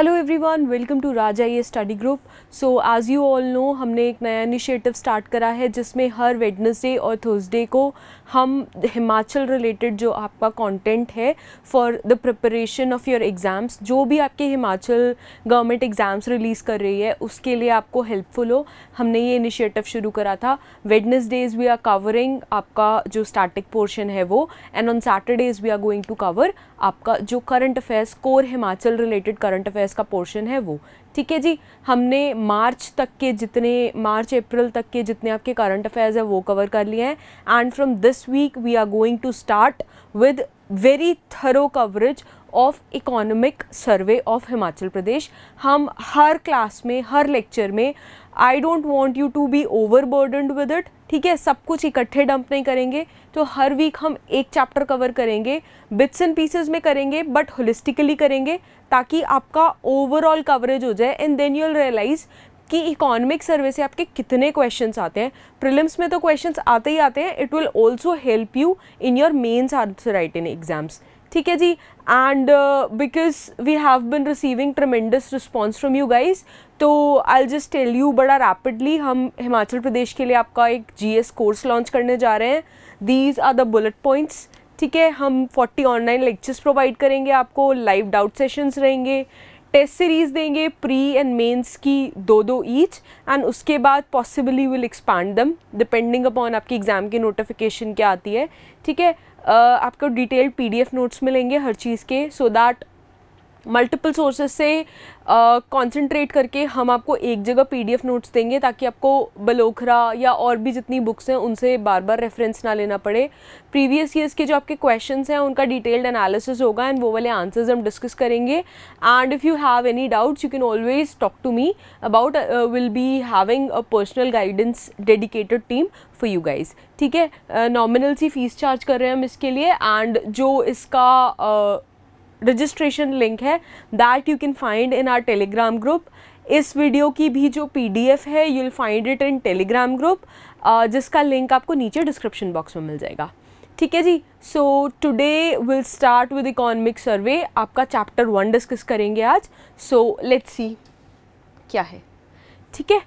Hello everyone welcome to Raja ये study group so आज you all know हमने एक नया इनिशिएटिव स्टार्ट करा है जिसमें हर वेडनेसडे और थर्सडे को हम हिमाचल रिलेटेड जो आपका कंटेंट है for the preparation of your exams जो भी आपके हिमाचल गवर्नमेंट एग्ज़ाम्स रिलीज़ कर रही है उसके लिए आपको हेल्पफुल हो हमने ये इनिशिएटिव शुरू करा था वेडनेसडेज वी आर कवरिंग आपका जो स्टैटिक पोर्शन है वो and on Saturdays we are going to cover आपका जो current affairs core Himachal related current affairs price का पोर्शन है वो ठीक है जी हमने मार्च तक के जितने मार्च अप्रैल तक के जितने आपके करंट अफेयर्स है वो कवर कर लिए हैं and from this week we are going to start with very thorough coverage of economic survey of Himachal Pradesh हम हर क्लास में हर लेक्चर में I don't want you to be over burdened with it ठीक है सब कुछ इकट्ठे डंप नहीं करेंगे तो हर वीक हम एक चैप्टर कवर करेंगे बिट्स एंड पीसेज में करेंगे बट होलिस्टिकली करेंगे ताकि आपका ओवरऑल कवरेज हो जाए एंड देन यूल रियलाइज़ कि इकोनॉमिक सर्वे से आपके कितने क्वेश्चंस आते हैं प्रिलिम्स में तो क्वेश्चंस आते ही आते हैं it will also help you in your mains answer in exams ठीक है जी and because we have been receiving tremendous response from you guys तो आई जस्ट टेल यू बड़ा रैपिडली हम हिमाचल प्रदेश के लिए आपका एक जीएस कोर्स लॉन्च करने जा रहे हैं these are the bullet points ठीक है हम 40 ऑनलाइन लेक्चर्स प्रोवाइड करेंगे आपको लाइव डाउट सेशंस रहेंगे टेस्ट सीरीज़ देंगे प्री एंड मेंस की दो दो ईच एंड उसके बाद possibly will expand them depending upon आपकी एग्ज़ाम की नोटिफिकेशन क्या आती है ठीक है uh, आपको डिटेल्ड पीडीएफ नोट्स मिलेंगे हर चीज़ के so so that multiple sources से कंसंट्रेट uh, करके हम आपको एक जगह पीडीएफ नोट्स देंगे ताकि आपको बलोखरा या और भी जितनी बुक्स हैं उनसे बार बार रेफरेंस ना लेना पड़े प्रीवियस ईयर्स के जो आपके क्वेश्चंस हैं उनका डिटेल्ड एनालिसिस होगा एंड वो वाले आंसर्स हम डिस्कस करेंगे and if you have any doubts you can always talk to me about will be having a personal guidance dedicated team for you guys ठीक है नॉमिनल सी fees charge कर रहे हैं हम इसके लिए एंड जो इसका uh, रजिस्ट्रेशन लिंक है that you can find in our Telegram group इस वीडियो की भी जो पीडीएफ है you will find it in Telegram group जिसका लिंक आपको नीचे डिस्क्रिप्शन बॉक्स में मिल जाएगा ठीक है जी so today will start with economic survey आपका चैप्टर वन डिस्कस करेंगे आज सो लेट्स सी क्या है ठीक है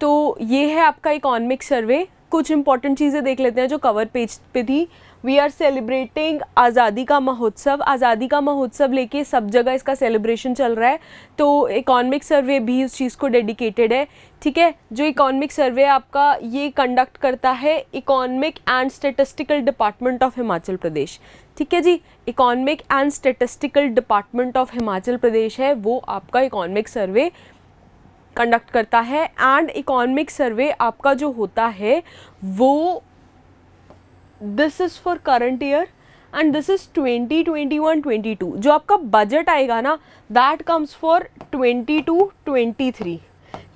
तो ये है आपका इकोनॉमिक सर्वे कुछ इंपॉर्टेंट चीज़ें देख लेते हैं जो कवर पेज पे थी वी आर सेलिब्रेटिंग आज़ादी का महोत्सव आज़ादी का महोत्सव लेके सब जगह इसका सेलिब्रेशन चल रहा है तो इकोनॉमिक सर्वे भी उस चीज़ को डेडिकेटेड है ठीक है जो इकोनॉमिक सर्वे आपका ये कंडक्ट करता है economic and statistical department of Himachal Pradesh ठीक है जी economic and statistical department of Himachal Pradesh है वो आपका इकोनॉमिक सर्वे कंडक्ट करता है एंड इकोनॉमिक सर्वे आपका जो होता है वो this is for current year and this is twenty twenty one twenty two जो आपका बजट आएगा ना that comes for twenty two twenty three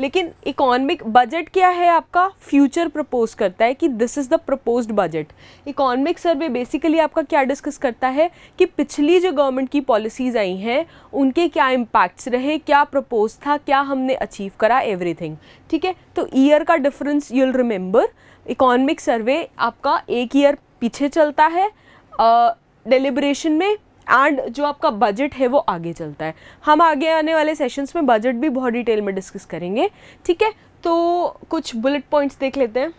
लेकिन इकोनॉमिक बजट क्या है आपका फ्यूचर प्रपोज करता है कि this is the proposed budget economic survey basically आपका क्या डिस्कस करता है कि पिछली जो गवर्नमेंट की पॉलिसीज़ आई हैं उनके क्या इम्पैक्ट्स रहे क्या प्रपोज था क्या हमने अचीव करा एवरीथिंग ठीक है तो ईयर का difference you'll remember economic survey आपका एक ईयर पीछे चलता है डिलिब्रेशन में एंड जो आपका बजट है वो आगे चलता है हम आगे आने वाले सेशंस में बजट भी बहुत डिटेल में डिस्कस करेंगे ठीक है तो कुछ बुलेट पॉइंट्स देख लेते हैं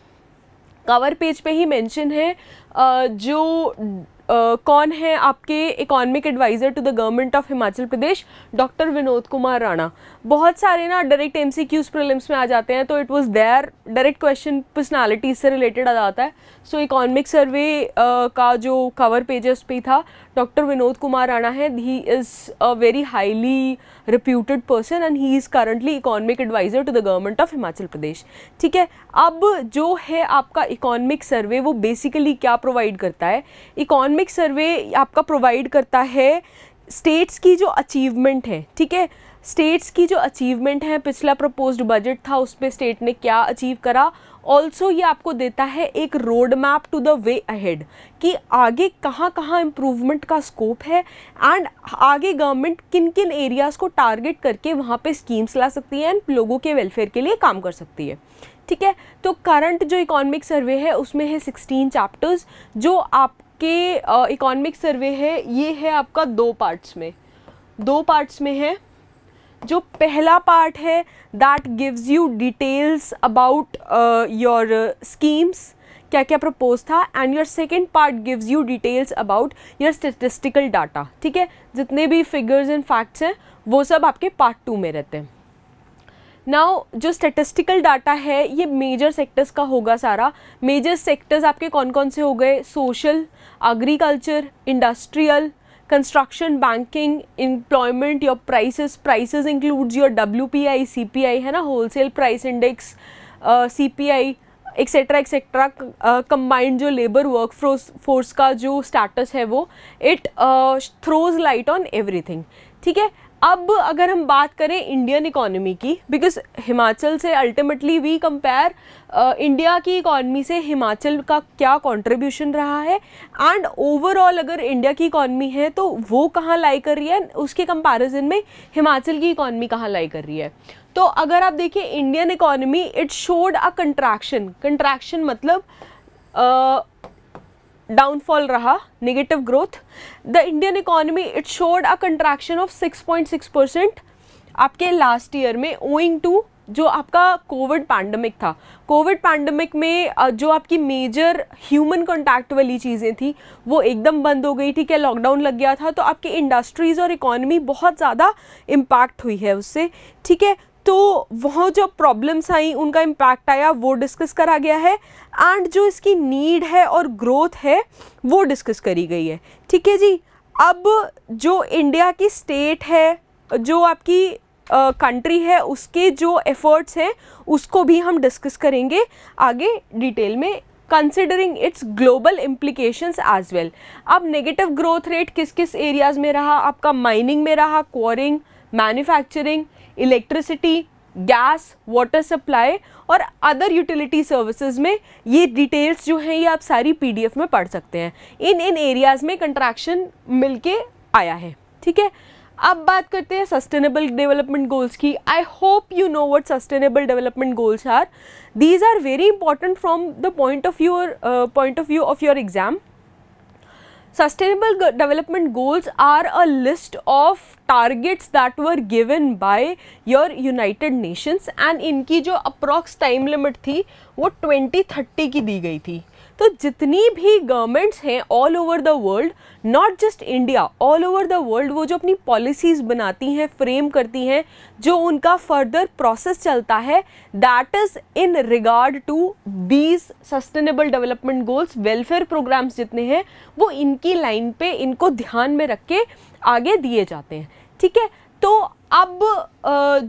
कवर पेज पे ही मेंशन है जो कौन है आपके economic adviser to the government of Himachal Pradesh doctor Vinod Kumar Rana बहुत सारे ना डायरेक्ट एम सी क्यूज में आ जाते हैं तो it was there direct question personalities से रिलेटेड आ जाता है सो इकोनॉमिक सर्वे का जो कवर पेजेस पे था डॉक्टर विनोद कुमार राणा है he is a very highly reputed person and he is currently economic adviser to the government of Himachal Pradesh ठीक है अब जो है आपका इकोनॉमिक सर्वे वो बेसिकली क्या प्रोवाइड करता है इकोनॉमिक सर्वे आपका प्रोवाइड करता है स्टेट्स की जो अचीवमेंट है ठीक है स्टेट्स की जो अचीवमेंट है पिछला प्रपोज्ड बजट था उस पर स्टेट ने क्या अचीव करा ऑल्सो ये आपको देता है एक road map to the way ahead कि आगे कहाँ कहाँ इम्प्रूवमेंट का स्कोप है एंड आगे गवर्नमेंट किन किन एरियाज़ को टारगेट करके वहाँ पे स्कीम्स ला सकती है एंड लोगों के वेलफेयर के लिए काम कर सकती है ठीक है तो करंट जो इकोनॉमिक सर्वे है उसमें है सिक्सटीन चैप्टर्स जो आपके इकोनॉमिक सर्वे है ये है आपका दो पार्ट्स में दो पार्ट्स में है जो पहला पार्ट है that gives you details about your schemes क्या क्या प्रपोज था and your second part gives you details about your statistical data ठीक है जितने भी फिगर्स एंड फैक्ट्स हैं वो सब आपके पार्ट टू में रहते हैं नाउ जो स्टेटिस्टिकल डाटा है ये मेजर सेक्टर्स का होगा सारा मेजर सेक्टर्स आपके कौन कौन से हो गए social agriculture industrial construction banking employment your prices prices includes your W P I C P I है ना wholesale price index C P I etcetera etcetera combined जो लेबर वर्क फोर्स का जो स्टेटस है वो it throws light on everything ठीक है अब अगर हम बात करें इंडियन इकोनॉमी की बिकॉज हिमाचल से अल्टीमेटली वी कंपेयर इंडिया की इकोनॉमी से हिमाचल का क्या कंट्रीब्यूशन रहा है एंड ओवरऑल अगर इंडिया की इकोनॉमी है तो वो कहाँ लाई कर रही है उसके कंपैरिजन में हिमाचल की इकॉनमी कहाँ लाई कर रही है तो अगर आप देखिए Indian economy it showed a contraction contraction मतलब uh, डाउनफॉल रहा negative growth the Indian economy it showed a contraction of 6.6 percent आपके लास्ट ईयर में ओइंग टू जो आपका कोविड पैंडमिक था कोविड पैंडमिक में जो आपकी मेजर ह्यूमन कॉन्टैक्ट वाली चीज़ें थी वो एकदम बंद हो गई ठीक है लॉकडाउन लग गया था तो आपकी इंडस्ट्रीज़ और इकोनॉमी बहुत ज़्यादा इम्पैक्ट हुई है उससे ठीक है तो वह जो प्रॉब्लम्स आई उनका इम्पैक्ट आया वो डिस्कस करा गया है एंड जो इसकी नीड है और ग्रोथ है वो डिस्कस करी गई है ठीक है जी अब जो इंडिया की स्टेट है जो आपकी कंट्री uh, है उसके जो एफर्ट्स हैं उसको भी हम डिस्कस करेंगे आगे डिटेल में considering its global implications as well अब नेगेटिव ग्रोथ रेट किस किस एरियाज़ में रहा आपका माइनिंग में रहा quarrying manufacturing electricity gas water supply और अदर यूटिलिटी सर्विसेज में ये डिटेल्स जो हैं ये आप सारी पीडीएफ में पढ़ सकते हैं इन इन एरियाज़ में कंट्रैक्शन मिलके आया है ठीक है अब बात करते हैं सस्टेनेबल डेवलपमेंट गोल्स की I hope you know what sustainable development goals are these are very important from the point of your point of view of your exam sustainable development goals are a list of targets that were given by your united nations and inki jo approx time limit thi wo 2030 ki di gayi thi तो जितनी भी governments हैं all over the world not just India all over the world वो जो अपनी policies बनाती हैं frame करती हैं जो उनका फर्दर प्रोसेस चलता है that is in regard to these sustainable development goals welfare programmes जितने हैं वो इनकी लाइन पे इनको ध्यान में रख के आगे दिए जाते हैं ठीक है तो अब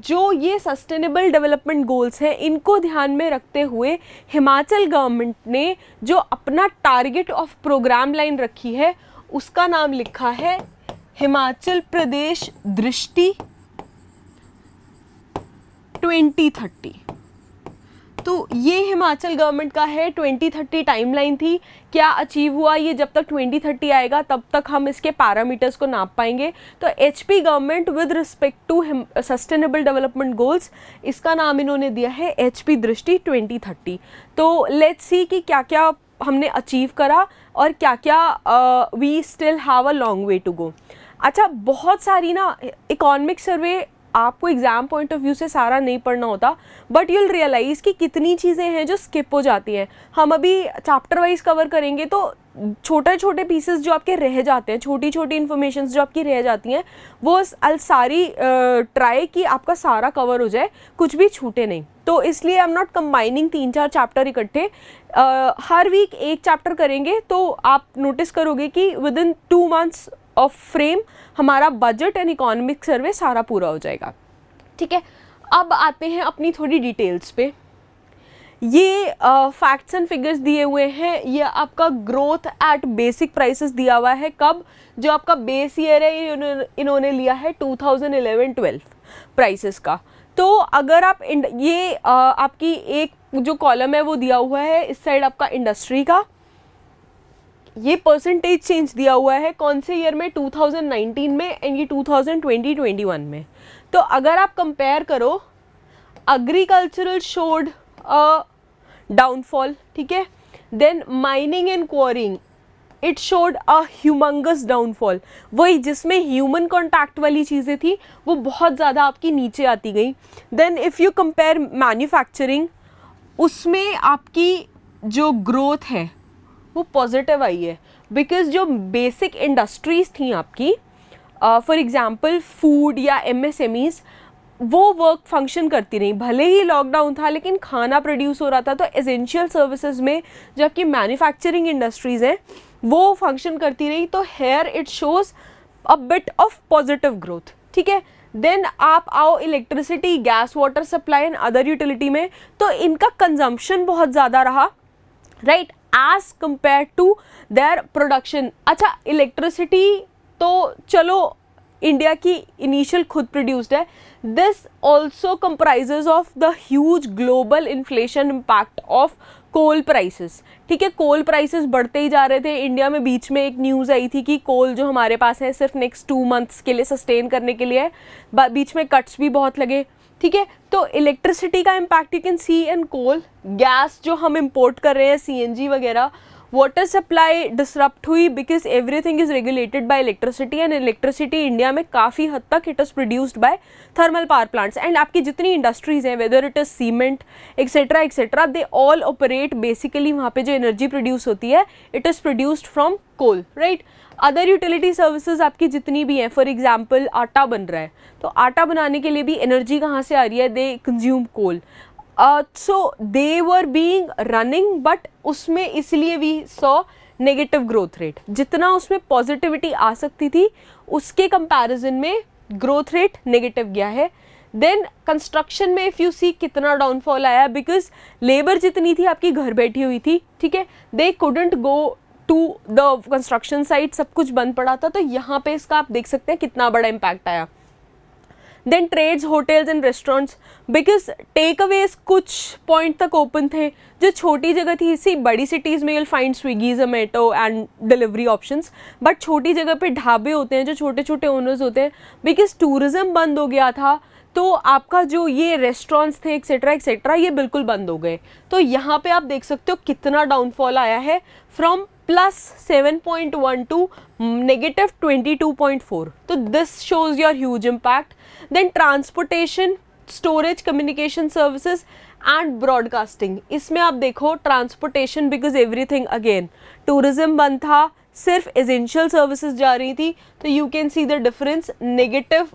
जो ये सस्टेनेबल डेवलपमेंट गोल्स हैं इनको ध्यान में रखते हुए हिमाचल गवर्नमेंट ने जो अपना टारगेट ऑफ प्रोग्राम लाइन रखी है उसका नाम लिखा है हिमाचल प्रदेश दृष्टि 2030 तो ये हिमाचल गवर्नमेंट का है 2030 टाइमलाइन थी क्या अचीव हुआ ये जब तक 2030 आएगा तब तक हम इसके पैरामीटर्स को नाप पाएंगे तो HP government with respect to sustainable development goals इसका नाम इन्होंने दिया है एचपी दृष्टि 2030 तो लेट्स सी कि क्या क्या हमने अचीव करा और क्या क्या we still have a long way to go अच्छा बहुत सारी ना इकोनॉमिक सर्वे आपको एग्ज़ाम पॉइंट ऑफ व्यू से सारा नहीं पढ़ना होता बट यूल रियलाइज़ कि कितनी चीज़ें हैं जो स्किप हो जाती हैं हम अभी चैप्टर वाइज कवर करेंगे तो छोटे छोटे पीसेस जो आपके रह जाते हैं छोटी छोटी इन्फॉर्मेशन जो आपकी रह जाती हैं वो अल सारी ट्राई कि आपका सारा कवर हो जाए कुछ भी छूटे नहीं तो इसलिए आई एम नॉट कंबाइनिंग तीन चार चैप्टर इकट्ठे हर वीक एक चैप्टर करेंगे तो आप नोटिस करोगे कि within two months of frame हमारा बजट एंड इकोनॉमिक सर्वे सारा पूरा हो जाएगा ठीक है अब आते हैं अपनी थोड़ी डिटेल्स पे ये फैक्ट्स एंड फिगर्स दिए हुए हैं ये आपका ग्रोथ एट बेसिक प्राइसेस दिया हुआ है कब जो आपका बेस ईयर है इन्होंने लिया है 2011-12 प्राइसेस का तो अगर आप ये आ, आपकी एक जो कॉलम है वो दिया हुआ है इस साइड आपका इंडस्ट्री का ये परसेंटेज चेंज दिया हुआ है कौन से ईयर में 2019 में एंड ये 2020-21 में तो अगर आप कंपेयर करो एग्रीकल्चरल शोड अ डाउनफॉल ठीक है then mining and quarrying it showed a humongous downfall वही जिसमें ह्यूमन कॉन्टैक्ट वाली चीज़ें थी वो बहुत ज़्यादा आपकी नीचे आती गई then if you compare manufacturing उसमें आपकी जो ग्रोथ है वो पॉजिटिव आई है बिकॉज जो बेसिक इंडस्ट्रीज़ थी आपकी फॉर एग्ज़ाम्पल फूड या एम एस एम ईज़ वो वर्क फंक्शन करती रही भले ही लॉकडाउन था लेकिन खाना प्रोड्यूस हो रहा था तो एसेंशियल सर्विसेज में जबकि मैन्युफैक्चरिंग इंडस्ट्रीज़ हैं वो फंक्शन करती रही तो here it shows a bit of positive growth ठीक है देन आप आओ electricity gas water supply and other utility में तो इनका कंजम्पशन बहुत ज़्यादा रहा right as compare to their production अच्छा इलेक्ट्रिसिटी तो चलो इंडिया की इनिशियल खुद प्रोड्यूस्ड है this also comprises of the huge global inflation impact of coal prices ठीक है कोल प्राइसेस बढ़ते ही जा रहे थे इंडिया में बीच में एक न्यूज़ आई थी कि कोल जो हमारे पास है सिर्फ नेक्स्ट टू मंथ्स के लिए सस्टेन करने के लिए बीच में कट्स भी बहुत लगे ठीक है तो इलेक्ट्रिसिटी का impact you can see and coal gas जो हम इम्पोर्ट कर रहे हैं सीएनजी वगैरह वाटर सप्लाई डिसरप्ट हुई because everything is regulated by electricity and electricity India में काफ़ी हद तक it is produced by thermal power plants and आपकी जितनी इंडस्ट्रीज़ हैं whether it is cement etcetera etcetera they all operate basically वहाँ पे जो एनर्जी प्रोड्यूस होती है it is produced from coal right other utility services आपकी जितनी भी हैं फॉर एग्जाम्पल आटा बन रहा है तो आटा बनाने के लिए भी एनर्जी कहाँ से आ रही है they consume coal so they were being running but उसमें इसलिए we so negative growth rate जितना उसमें पॉजिटिविटी आ सकती थी उसके कंपैरिजन में ग्रोथ रेट नेगेटिव गया है देन कंस्ट्रक्शन में इफ़ यू सी कितना डाउनफॉल आया बिकॉज लेबर जितनी थी आपकी घर बैठी हुई थी ठीक है they couldn't go to the construction site सब कुछ बंद पड़ा था तो यहाँ पे इसका आप देख सकते हैं कितना बड़ा इम्पैक्ट आया then trades hotels and restaurants because take aways कुछ पॉइंट तक ओपन थे जो छोटी जगह थी इसी बड़ी सिटीज़ में you'll find Swiggy Zomato and delivery option but छोटी जगह पे ढाबे होते हैं जो छोटे छोटे ओनर्स होते हैं बिकॉज टूरिज़म बंद हो गया था तो आपका जो ये रेस्टोरेंट्स थे एक्सेट्रा एक्सेट्रा ये बिल्कुल बंद हो गए तो यहाँ पे आप देख सकते हो कितना डाउनफॉल आया है from plus seven point one to negative twenty two point four तो this shows your huge impact then transportation storage communication services and broadcasting इसमें आप देखो transportation because everything again tourism बंद था सिर्फ एजेंशियल सर्विसेज जा रही थी तो you can see the difference negative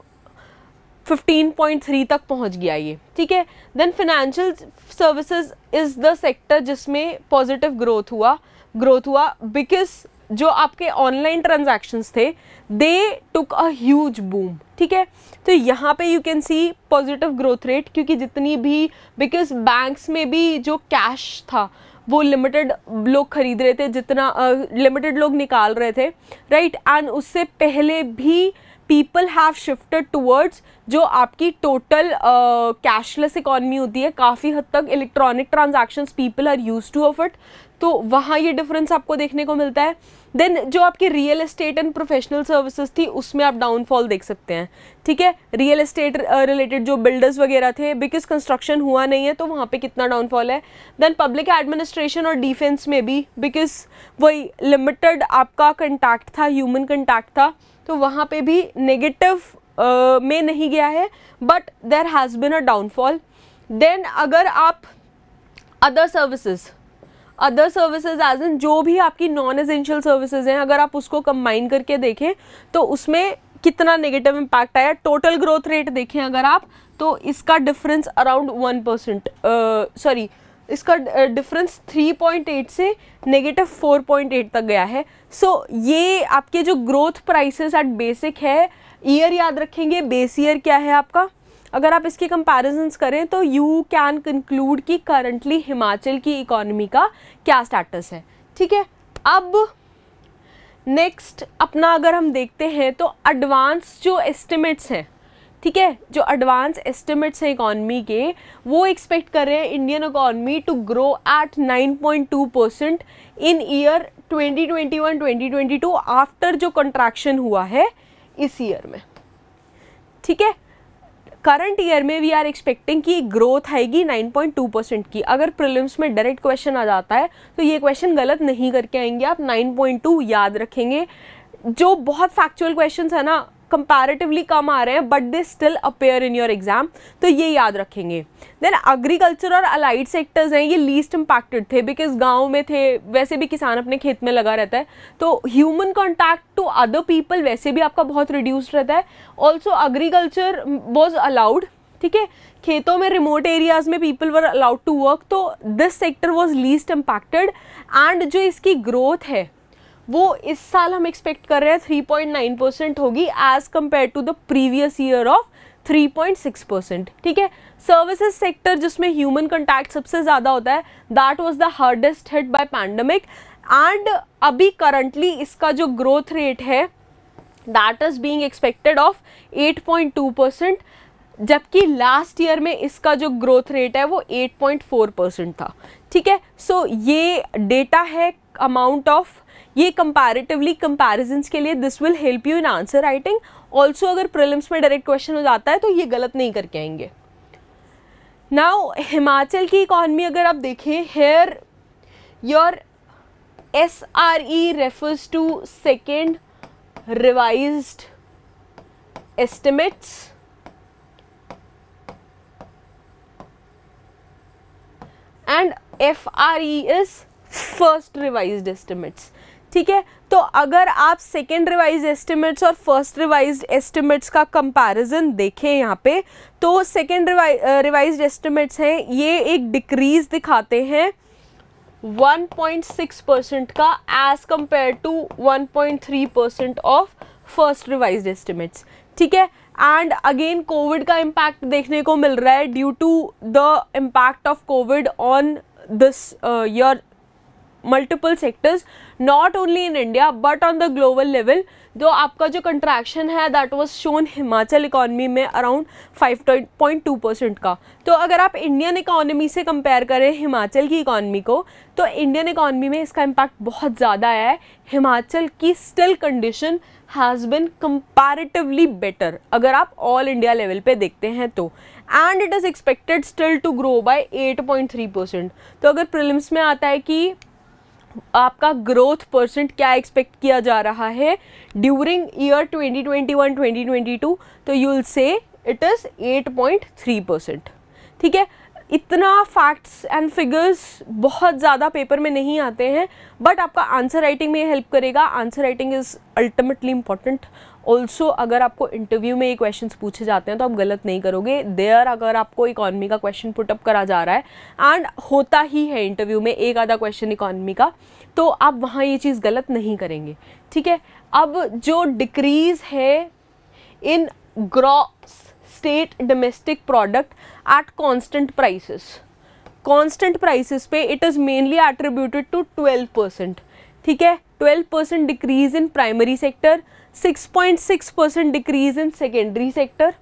15.3 तक पहुंच गया ये ठीक है then financial services is the sector जिसमें पॉजिटिव ग्रोथ हुआ ग्रोथ हुआ बिकॉज जो आपके ऑनलाइन ट्रांजेक्शन्स थे दे टुक अ ह्यूज बूम ठीक है तो यहाँ पे you can see positive growth rate क्योंकि जितनी भी बिकॉज बैंक्स में भी जो कैश था वो लिमिटेड लोग खरीद रहे थे जितना लिमिटेड uh, लोग निकाल रहे थे राइट right? एंड उससे पहले भी पीपल हैव शिफ्टेड टूवर्ड्स जो आपकी टोटल कैशलेस इकॉनमी होती है काफ़ी हद तक electronic transactions people are used to of it तो वहाँ ये डिफरेंस आपको देखने को मिलता है देन जो आपकी real estate and professional services थी उसमें आप डाउनफॉल देख सकते हैं ठीक है रियल एस्टेट रिलेटेड जो बिल्डर्स वगैरह थे बिकॉज कंस्ट्रक्शन हुआ नहीं है तो वहाँ पे कितना डाउनफॉल है देन पब्लिक एडमिनिस्ट्रेशन और डिफेंस में भी बिकॉज वही लिमिटेड आपका कंटैक्ट था ह्यूमन कंटैक्ट था तो वहाँ पर भी नेगेटिव uh, में नहीं गया है but there has been a downfall then अगर आप other services other services as in जो भी आपकी नॉन एसेंशियल सर्विसेज हैं अगर आप उसको कंबाइन करके देखें तो उसमें कितना नेगेटिव इम्पैक्ट आया टोटल ग्रोथ रेट देखें अगर आप तो इसका difference around one percent sorry इसका डिफरेंस 3.8 से नेगेटिव 4.8 तक गया है सो so, ये आपके जो ग्रोथ प्राइसेस एट बेसिक है ईयर याद रखेंगे बेस ईयर क्या है आपका अगर आप इसकी कंपेरिजन्स करें तो यू कैन कंक्लूड कि करंटली हिमाचल की इकोनॉमी का क्या स्टेटस है ठीक है अब नेक्स्ट अपना अगर हम देखते हैं तो एडवांस जो एस्टिमेट्स हैं ठीक है जो एडवांस एस्टिमेट्स हैं इकॉनमी के वो एक्सपेक्ट कर रहे हैं Indian economy to grow at 9.2 percent in year 2021 2022 after जो कंट्रैक्शन हुआ है इस ईयर में ठीक है करंट ईयर में वी आर एक्सपेक्टिंग कि ग्रोथ आएगी 9.2 परसेंट की अगर प्रिलिम्स में डायरेक्ट क्वेश्चन आ जाता है तो ये क्वेश्चन गलत नहीं करके आएंगे आप 9.2 याद रखेंगे जो बहुत फैक्चुअल क्वेश्चन है ना कंपैरेटिवली कम आ रहे हैं but they still appear in your exam तो ये याद रखेंगे देन एग्रीकल्चर और अलाइड सेक्टर्स हैं ये लीस्ट इम्पैक्टेड थे बिकॉज गाँव में थे वैसे भी किसान अपने खेत में लगा रहता है तो human contact to other people वैसे भी आपका बहुत रिड्यूस्ड रहता है ऑल्सो एग्रीकल्चर वॉज अलाउड ठीक है खेतों में रिमोट एरियाज में people were allowed to work तो this sector was least impacted and जो इसकी ग्रोथ है वो इस साल हम एक्सपेक्ट कर रहे हैं थ्री पॉइंट नाइन परसेंट होगी as compare to the previous year of three point six percent ठीक है सर्विसेज सेक्टर जिसमें ह्यूमन कंटैक्ट सबसे ज़्यादा होता है that was the hardest hit by pandemic and अभी करंटली इसका जो ग्रोथ रेट है that is being expected of 8.2 percent जबकि लास्ट ईयर में इसका जो ग्रोथ रेट है वो 8.4 परसेंट था ठीक है सो so, ये डेटा है अमाउंट ऑफ ये कंपैरेटिवली कंपैरिजन्स के लिए this will help you in answer writing also अगर प्रिलिम्स में डायरेक्ट क्वेश्चन हो जाता है तो ये गलत नहीं करके आएंगे नाउ हिमाचल की इकॉनमी अगर आप देखें here your S R E refers to second revise estimates and F R E is first revise estimates ठीक है तो अगर आप सेकेंड रिवाइज एस्टिमेट्स और फर्स्ट रिवाइज एस्टिमेट्स का कंपैरिजन देखें यहाँ पे तो सेकेंड रिवाइज एस्टिमेट्स हैं ये एक डिक्रीज दिखाते हैं 1.6 परसेंट का as compare to 1.3 percent of first revise estimates ठीक है एंड अगेन कोविड का इम्पैक्ट देखने को मिल रहा है due to the impact of COVID on this your multiple sectors not only in India but on the global level जो आपका जो कंट्रैक्शन है that was shown Himachal economy में अराउंड 5.2 परसेंट का तो अगर आप इंडियन इकोनॉमी से कंपेयर करें हिमाचल की इकोनॉमी को तो इंडियन इकोनॉमी में इसका इम्पैक्ट बहुत ज़्यादा है हिमाचल की still condition has been comparatively better अगर आप ऑल इंडिया लेवल पे देखते हैं तो and it is expected still to grow by 8.3 percent तो अगर प्रिलिम्स में आता है कि आपका ग्रोथ परसेंट क्या एक्सपेक्ट किया जा रहा है ड्यूरिंग ईयर 2021 2022 तो you will say it is 8.3 percent ठीक है इतना फैक्ट्स एंड फिगर्स बहुत ज़्यादा पेपर में नहीं आते हैं बट आपका आंसर राइटिंग में हेल्प करेगा answer writing is ultimately important also अगर आपको इंटरव्यू में ये क्वेश्चन पूछे जाते हैं तो आप गलत नहीं करोगे देयर अगर आपको इकॉनमी का क्वेश्चन पुटअप करा जा रहा है एंड होता ही है इंटरव्यू में एक आधा क्वेश्चन इकॉनमी का तो आप वहाँ ये चीज़ गलत नहीं करेंगे ठीक है अब जो डिक्रीज़ है in gross state domestic product at constant prices constant prices पे it is mainly attributed to twelve percent ठीक है twelve percent decrease in primary sector 6.6 percent decrease in secondary sector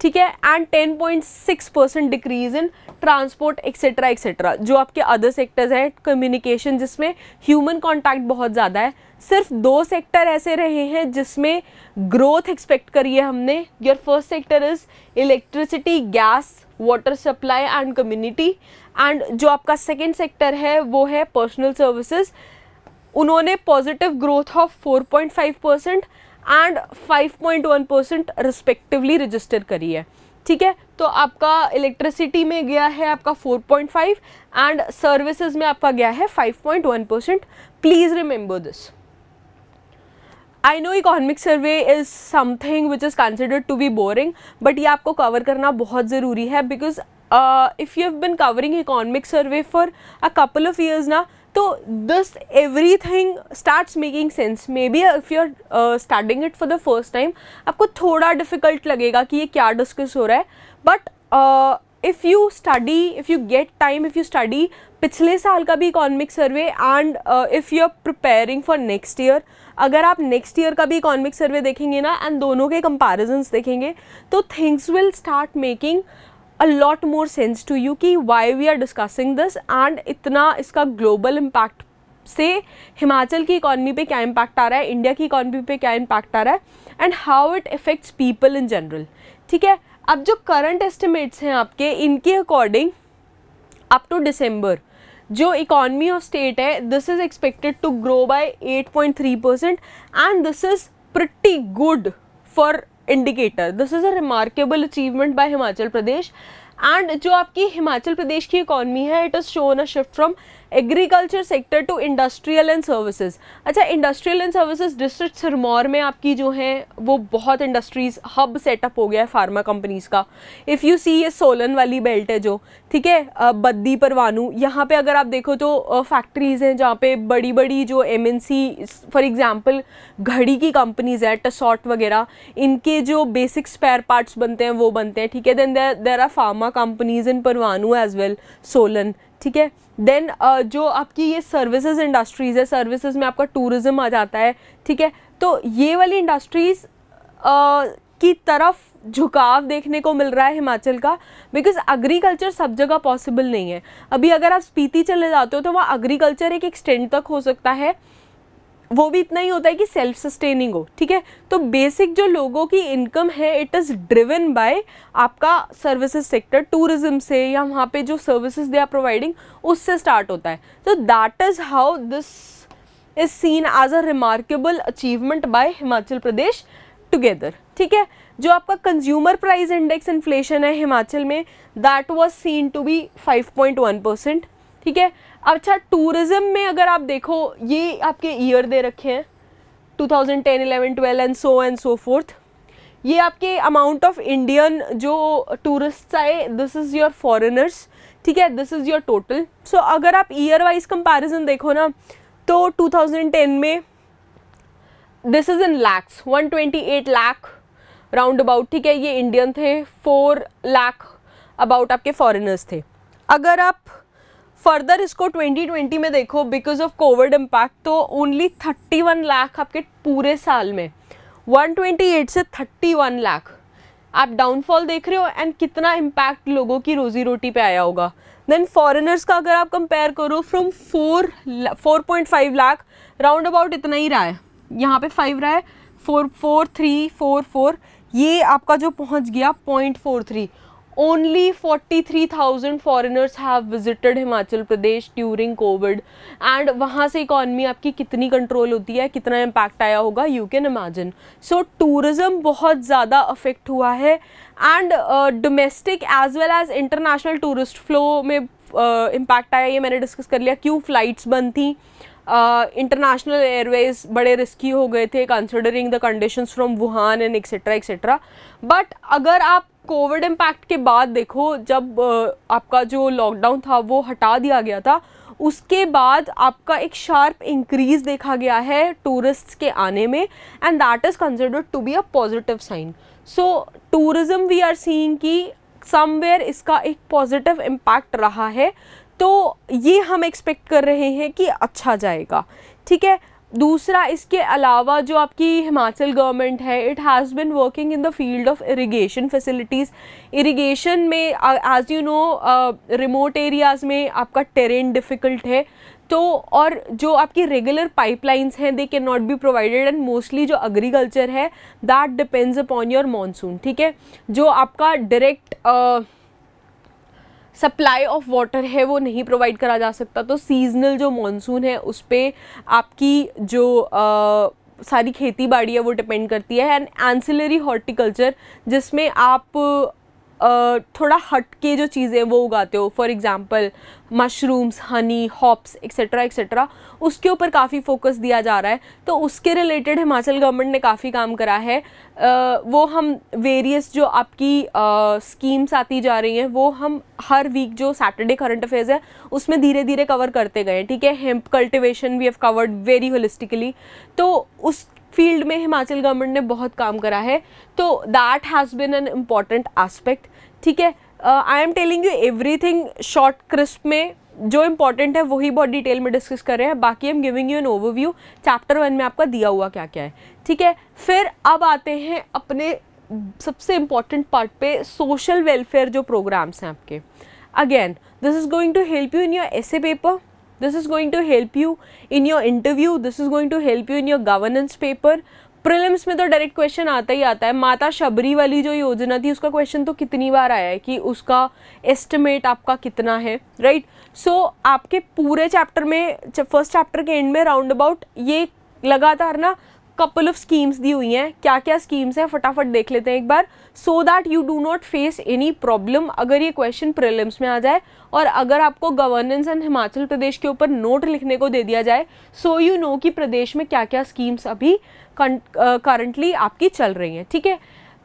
ठीक है and 10.6 percent decrease in transport etcetera etcetera जो आपके other sectors हैं communication जिसमें human contact बहुत ज़्यादा है सिर्फ दो सेक्टर ऐसे रहे हैं जिसमें ग्रोथ एक्सपेक्ट करी है हमने your first sector is electricity gas water supply and community and जो आपका सेकेंड सेक्टर है वो है पर्सनल सर्विसेज उन्होंने positive growth of 4.5 percent and 5.1 percent respectively register करी है ठीक है तो आपका इलेक्ट्रिसिटी में गया है आपका 4.5 एंड सर्विसेज में आपका गया है 5.1 percent please remember this I know economic survey is something which is considered to be boring but ये आपको कवर करना बहुत ज़रूरी है because if you have been covering economic survey for a couple of years ना तो this everything start making sense maybe if you are starting it for the first time आपको थोड़ा difficult लगेगा कि ये क्या discuss हो रहा है but if you study if you get time if you study पिछले साल का भी economic survey and if you are preparing for next year अगर आप नेक्स्ट ईयर का भी इकोनॉमिक सर्वे देखेंगे ना एंड दोनों के कंपेरिजन्स देखेंगे तो things will start making a lot more sense to you कि why we are discussing this and इतना इसका ग्लोबल इम्पैक्ट से हिमाचल की इकॉनमी पे क्या इम्पैक्ट आ रहा है इंडिया की इकॉनमी पे क्या इम्पैक्ट आ रहा है and how it effects people in general ठीक है अब जो करंट एस्टिमेट्स हैं आपके इनके अकॉर्डिंग अप टू डिसम्बर जो इकॉनमी ऑफ स्टेट है this is expected to grow by 8.3 percent and this is pretty good for indicator this is a remarkable achievement by Himachal Pradesh and जो आपकी हिमाचल प्रदेश की इकॉनमी है it is shown a shift from agriculture sector to industrial and services अच्छा industrial and services district Sirmaur में आपकी जो है वो बहुत इंडस्ट्रीज़ हब सेटअप हो गया है फार्मा कंपनीज़ का इफ़ यू सी ये सोलन वाली बेल्ट है जो ठीक है बद्दी परवानू यहाँ पे अगर आप देखो तो फैक्ट्रीज़ हैं जहाँ पे बड़ी बड़ी जो एम फॉर एग्ज़ाम्पल घड़ी की कंपनीज़ है टसॉट वगैरह इनके जो बेसिक स्पेयर पार्ट्स बनते हैं वो बनते हैं ठीक है then there are pharma companies in Parwanoo as well Solan ठीक है देन uh, जो आपकी ये सर्विसेज इंडस्ट्रीज़ है सर्विसेज में आपका टूरिज़्म आ जाता है ठीक है तो ये वाली इंडस्ट्रीज़ uh, की तरफ झुकाव देखने को मिल रहा है हिमाचल का बिकॉज एग्रीकल्चर सब जगह पॉसिबल नहीं है अभी अगर आप स्पीति चले जाते हो तो वहाँ एग्रीकल्चर एक एक्सटेंड तक हो सकता है वो भी इतना ही होता है कि सेल्फ सस्टेनिंग हो ठीक है तो बेसिक जो लोगों की इनकम है इट इज़ ड्रिवन बाय आपका सर्विसेज सेक्टर टूरिज्म से या वहाँ पे जो सर्विसेज दे आर प्रोवाइडिंग उससे स्टार्ट होता है तो that is how this is seen as a remarkable achievement by Himachal Pradesh together ठीक है जो आपका कंज्यूमर प्राइस इंडेक्स इन्फ्लेशन है हिमाचल में that was seen to be five percent ठीक है अच्छा टूरिज़म में अगर आप देखो ये आपके ईयर दे रखे हैं 2010, 11, 12 and so and so forth ये आपके अमाउंट ऑफ इंडियन जो टूरिस्ट आए दिस इज़ योर फॉरेनर्स ठीक है this is your total so अगर आप ईयर वाइज कंपैरिजन देखो ना तो 2010 में this is in lakhs 128 lakh round about ठीक है ये इंडियन थे फोर लाख अबाउट आपके फॉरेनर्स थे अगर आप फर्दर इसको 2020 में देखो बिकॉज ऑफ कोविड इम्पैक्ट तो ओनली 31 लाख आपके पूरे साल में 128 से 31 लाख आप डाउनफॉल देख रहे हो एंड कितना इम्पैक्ट लोगों की रोजी रोटी पे आया होगा देन फॉरेनर्स का अगर आप कंपेयर करो from four four point five lakh round about इतना ही रहा है यहाँ पे फाइव रहा है four four three four four ये आपका जो पहुँच गया point four three only 43,000 foreigners have visited Himachal Pradesh during COVID and वहाँ से इकॉनमी आपकी कितनी कंट्रोल होती है कितना इम्पैक्ट आया होगा you can imagine so tourism बहुत ज़्यादा अफेक्ट हुआ है and domestic as well as international tourist flow में इम्पैक्ट uh, आया ये मैंने डिस्कस कर लिया क्यों फ्लाइट्स बंद थी इंटरनेशनल uh, एयरवेज बड़े रिस्की हो गए थे considering the conditions from Wuhan and etcetera etcetera but अगर आप कोविड इम्पैक्ट के बाद देखो जब आपका जो लॉकडाउन था वो हटा दिया गया था उसके बाद आपका एक शार्प इंक्रीज देखा गया है टूरिस्ट्स के आने में and that is considered to be a positive sign so tourism we are seeing कि समवेयर इसका एक पॉजिटिव इम्पैक्ट रहा है तो ये हम एक्सपेक्ट कर रहे हैं कि अच्छा जाएगा ठीक है दूसरा इसके अलावा जो आपकी हिमाचल गवर्नमेंट है it has been working in the field of irrigation facilities irrigation में as you know remote areas में आपका टेरेन डिफ़िकल्ट है तो और जो आपकी रेगुलर पाइपलाइंस हैं they can not be provided and mostly जो एग्रीकल्चर है that depends upon your monsoon ठीक है जो आपका डायरेक्ट सप्लाई ऑफ वाटर है वो नहीं प्रोवाइड करा जा सकता तो सीजनल जो मानसून है उस पर आपकी जो आ, सारी खेती बाड़ी है वो डिपेंड करती है एंड एंसिलरी हॉर्टिकल्चर जिसमें आप थोड़ा हट के जो चीज़ें वो उगाते हो for example mushrooms honey hops etcetera etcetera उसके ऊपर काफ़ी फोकस दिया जा रहा है तो उसके रिलेटेड हिमाचल गवर्नमेंट ने काफ़ी काम करा है वो हम वेरियस जो आपकी स्कीम्स आती जा रही हैं वो हम हर वीक जो सैटरडे करंट अफेयर्स है उसमें धीरे धीरे कवर करते गए ठीक है hemp cultivation we have covered very holistically तो उस फील्ड में हिमाचल गवर्नमेंट ने बहुत काम करा है तो that has been an important aspect ठीक है I am telling you everything short crisp में जो इम्पोर्टेंट है वही बहुत डिटेल में डिस्कस कर रहे हैं बाकी am giving you an overview chapter one में आपका दिया हुआ क्या क्या है ठीक है फिर अब आते हैं अपने सबसे इम्पॉर्टेंट पार्ट पे सोशल वेलफेयर जो प्रोग्राम्स हैं आपके again this is going to help you in your ऐसे paper this is going to help you in your interview this is going to help you in your governance paper prelims में तो direct question आता ही आता है माता शबरी वाली जो योजना थी उसका क्वेश्चन तो कितनी बार आया है कि उसका एस्टिमेट आपका कितना है राइट right? सो so, आपके पूरे चैप्टर में फर्स्ट चैप्टर के एंड में राउंड अबाउट ये लगातार ना कपल ऑफ स्कीम्स दी हुई हैं क्या क्या स्कीम्स हैं फटाफट देख लेते हैं एक बार so that you do not face any problem अगर ये क्वेश्चन प्रिलिम्स में आ जाए और अगर आपको गवर्नेंस एंड हिमाचल प्रदेश के ऊपर नोट लिखने को दे दिया जाए सो यू नो कि प्रदेश में क्या क्या स्कीम्स अभी करंटली आपकी चल रही हैं ठीक है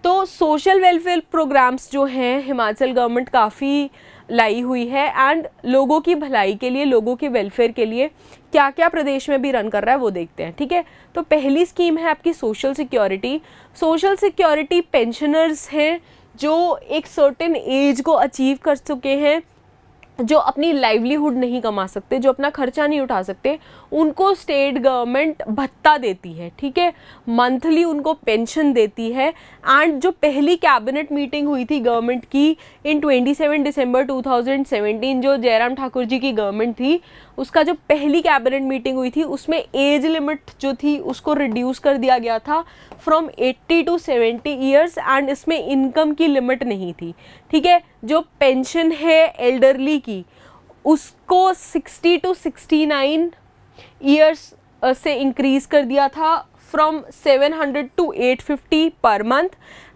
तो सोशल वेलफेयर प्रोग्राम्स जो हैं हिमाचल गवर्नमेंट काफ़ी लाई हुई है एंड लोगों की भलाई के लिए लोगों के वेलफेयर के लिए क्या क्या प्रदेश में भी रन कर रहा है वो देखते हैं ठीक है तो पहली स्कीम है आपकी social security social security pensioners हैं जो एक सर्टेन एज को अचीव कर चुके हैं जो अपनी लाइवलीहुड नहीं कमा सकते जो अपना खर्चा नहीं उठा सकते उनको स्टेट गवर्नमेंट भत्ता देती है ठीक है मंथली उनको पेंशन देती है एंड जो पहली कैबिनेट मीटिंग हुई थी गवर्नमेंट की इन 27 दिसंबर 2017 जो जयराम ठाकुर जी की गवर्नमेंट थी उसका जो पहली कैबिनेट मीटिंग हुई थी उसमें एज लिमिट जो थी उसको रिड्यूस कर दिया गया था फ्रॉम 80 टू 70 ईयर्स एंड इसमें इनकम की लिमिट नहीं थी ठीक है जो पेंशन है एल्डरली की उसको 60 टू 69 ईयर्स से इंक्रीज़ कर दिया था from 700 to 850 per month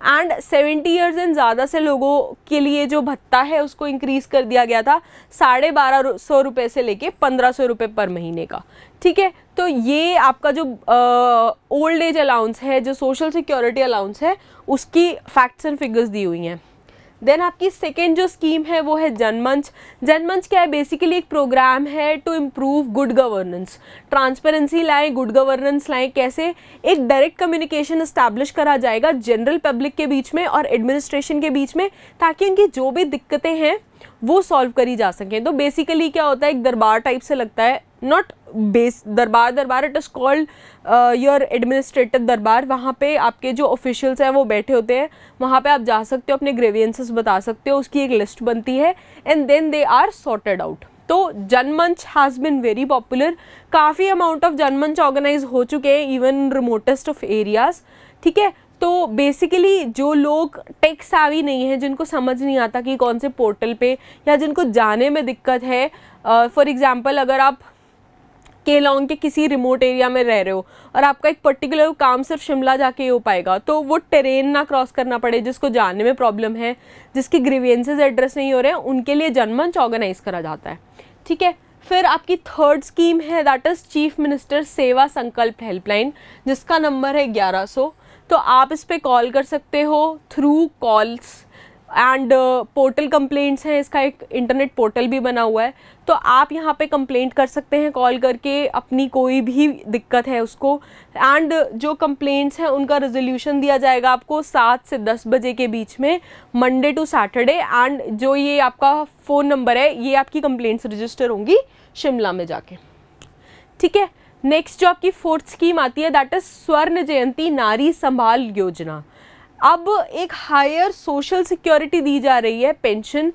and 70 years and ज़्यादा से लोगों के लिए जो भत्ता है उसको इंक्रीज़ कर दिया गया था साढ़े बारह सौ रुपये से लेके पंद्रह सौ रुपये पर महीने का ठीक है तो ये आपका जो ओल्ड एज अलाउंस है जो सोशल सिक्योरिटी अलाउंस है उसकी फैक्ट्स एंड फिगर्स दी हुई हैं देन आपकी सेकेंड जो स्कीम है वो है जनमंच जनमंच क्या है बेसिकली एक प्रोग्राम है to improve good governance transparency लाएँ गुड गवर्नेंस लाएँ कैसे एक डायरेक्ट कम्युनिकेशन इस्टेब्लिश करा जाएगा जनरल पब्लिक के बीच में और एडमिनिस्ट्रेशन के बीच में ताकि उनकी जो भी दिक्कतें हैं वो सॉल्व करी जा सकें तो बेसिकली क्या होता है एक दरबार टाइप से लगता है not base darbar darbar it is called your administrative darbar वहाँ पे आपके जो ऑफिशियल्स हैं वो बैठे होते हैं वहाँ पे आप जा सकते हो अपने ग्रेवियंसेस बता सकते हो उसकी एक लिस्ट बनती है and then they are sorted out तो Janmanch has been very popular काफ़ी अमाउंट ऑफ जनमंच ऑर्गेनाइज हो चुके हैं इवन रिमोटेस्ट ऑफ एरियाज़ ठीक है तो बेसिकली जो लोग टेक सावी नहीं है जिनको समझ नहीं आता कि कौन से पोर्टल पे या जिनको जाने में दिक्कत है फॉर uh, एग्ज़ाम्पल अगर आप केलोंग के किसी रिमोट एरिया में रह रहे हो और आपका एक पर्टिकुलर काम सिर्फ शिमला जाके ही हो पाएगा तो वो टेरेन ना क्रॉस करना पड़े जिसको जाने में प्रॉब्लम है जिसके ग्रीवियंसेज एड्रेस नहीं हो रहे हैं उनके लिए जनमंच ऑर्गेनाइज करा जाता है ठीक है फिर आपकी थर्ड स्कीम है that is chief minister Seva Sankalp helpline जिसका नंबर है ग्यारह सौ तो आप इस पर कॉल कर सकते हो through calls and portal complaints हैं इसका एक इंटरनेट पोर्टल भी बना हुआ है तो आप यहाँ पे कंप्लेंट कर सकते हैं कॉल करके अपनी कोई भी दिक्कत है उसको एंड uh, जो कंप्लेंट्स हैं उनका रेजोल्यूशन दिया जाएगा आपको सात से दस बजे के बीच में मंडे टू सैटरडे एंड जो ये आपका फ़ोन नंबर है ये आपकी कंप्लेंट्स रजिस्टर होंगी शिमला में जाके ठीक है नेक्स्ट जो आपकी फोर्थ स्कीम आती है दैट इज स्वर्ण जयंती नारी संभाल योजना अब एक हायर सोशल सिक्योरिटी दी जा रही है पेंशन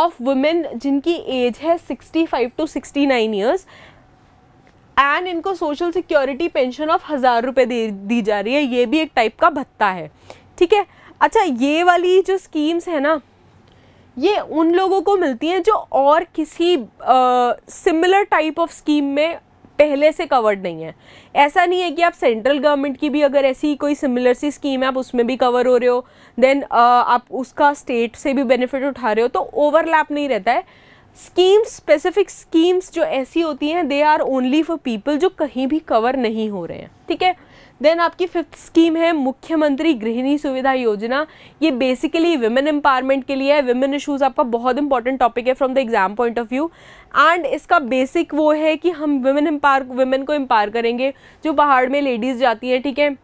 ऑफ वुमेन जिनकी एज है 65 टू 69 नाइन ईयर्स एंड इनको सोशल सिक्योरिटी पेंशन ऑफ हज़ार रुपये दे दी जा रही है ये भी एक टाइप का भत्ता है ठीक है अच्छा ये वाली जो स्कीम्स है ना ये उन लोगों को मिलती हैं जो और किसी सिमिलर टाइप ऑफ स्कीम में पहले से कवर्ड नहीं है ऐसा नहीं है कि आप सेंट्रल गवर्नमेंट की भी अगर ऐसी कोई सिमिलर सी स्कीम है आप उसमें भी कवर हो रहे हो देन आप उसका स्टेट से भी बेनिफिट उठा रहे हो तो ओवरलैप नहीं रहता है स्कीम्स स्पेसिफिक स्कीम्स जो ऐसी होती हैं they are only for people जो कहीं भी कवर नहीं हो रहे हैं ठीक है देन आपकी फिफ्थ स्कीम है मुख्यमंत्री गृहिणी सुविधा योजना ये बेसिकली वुमेन एम्पावरमेंट के लिए है वुमेन इशूज़ आपका बहुत इंपॉर्टेंट टॉपिक है from the exam point of view and इसका बेसिक वो है कि हम वुमेन एम्पावर वुमेन को एम्पावर करेंगे जो पहाड़ में लेडीज़ जाती हैं ठीक है थीके?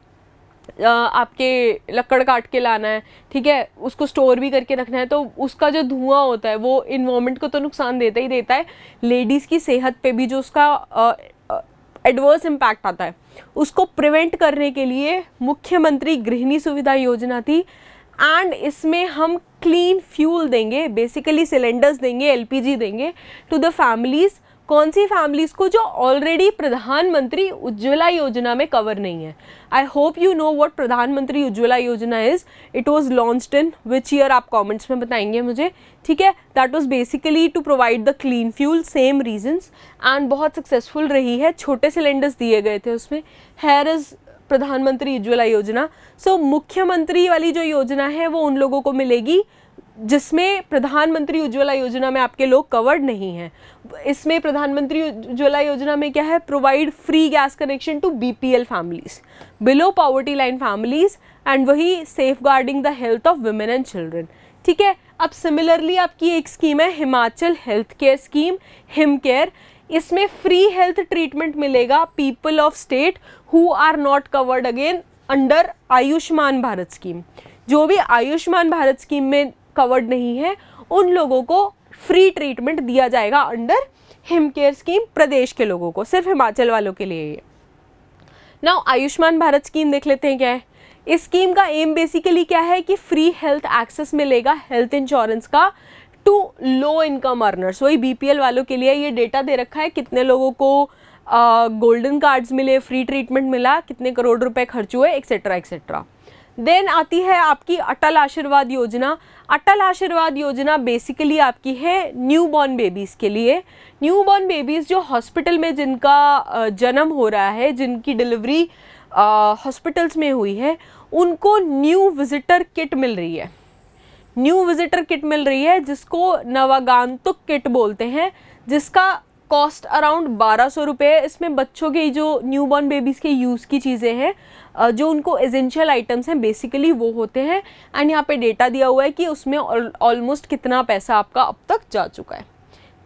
आपके लकड़ काट के लाना है ठीक है उसको स्टोर भी करके रखना है तो उसका जो धुआं होता है वो इन्वामेंट को तो नुकसान देता ही देता है लेडीज़ की सेहत पे भी जो उसका एडवर्स इम्पैक्ट आता है उसको प्रिवेंट करने के लिए मुख्यमंत्री गृहिणी सुविधा योजना थी एंड इसमें हम क्लीन फ्यूल देंगे बेसिकली सिलेंडर्स देंगे एलपीजी देंगे टू द फैमिलीज़ कौन सी फैमिलीज़ को जो ऑलरेडी प्रधानमंत्री उज्ज्वला योजना में कवर नहीं है I hope you know what Pradhan Mantri Ujjwala Yojana is it was launched in which year आप कॉमेंट्स में बताएंगे मुझे ठीक है that was basically to provide the clean fuel same reasons and बहुत सक्सेसफुल रही है छोटे सिलेंडर्स दिए गए थे उसमें हेयर इज़ प्रधानमंत्री उज्ज्वला योजना सो so, मुख्यमंत्री वाली जो योजना है वो उन लोगों को मिलेगी जिसमें प्रधानमंत्री उज्ज्वला योजना में आपके लोग कवर्ड नहीं हैं इसमें प्रधानमंत्री उज्ज्वला योजना में क्या है provide free gas connection to BPL families below poverty line families and वही safeguarding the health of women and children ठीक है अब सिमिलरली आपकी एक स्कीम है Himachal health care scheme Him care इसमें फ्री हेल्थ ट्रीटमेंट मिलेगा people of state who are not covered again under Ayushman Bharat scheme जो भी आयुष्मान भारत स्कीम में कवर्ड नहीं है उन लोगों को फ्री ट्रीटमेंट दिया जाएगा अंडर हिम केयर स्कीम प्रदेश के लोगों को सिर्फ हिमाचल वालों के लिए ये ना आयुष्मान भारत स्कीम देख लेते हैं क्या है इस स्कीम का एम बेसिकली क्या है कि फ्री हेल्थ एक्सेस मिलेगा हेल्थ इंश्योरेंस का टू लो इनकम अर्नर्स वही बी वालों के लिए ये डेटा दे रखा है कितने लोगों को गोल्डन uh, कार्ड्स मिले फ्री ट्रीटमेंट मिला कितने करोड़ रुपए खर्च हुए एक्सेट्रा एक्सेट्रा देन आती है आपकी अटल आशीर्वाद योजना अटल आशीर्वाद योजना बेसिकली आपकी है न्यू बॉर्न बेबीज़ के लिए न्यू बॉर्न बेबीज़ जो हॉस्पिटल में जिनका जन्म हो रहा है जिनकी डिलीवरी हॉस्पिटल्स में हुई है उनको न्यू विजिटर किट मिल रही है न्यू विजिटर किट मिल रही है जिसको नवागांतुक किट बोलते हैं जिसका कॉस्ट अराउंड बारह सौ रुपये इसमें बच्चों के जो न्यू बॉर्न बेबीज़ के यूज़ की चीज़ें हैं जो उनको एजेंशियल आइटम्स हैं बेसिकली वो होते हैं एंड यहाँ पे डेटा दिया हुआ है कि उसमें ऑलमोस्ट कितना पैसा आपका अब तक जा चुका है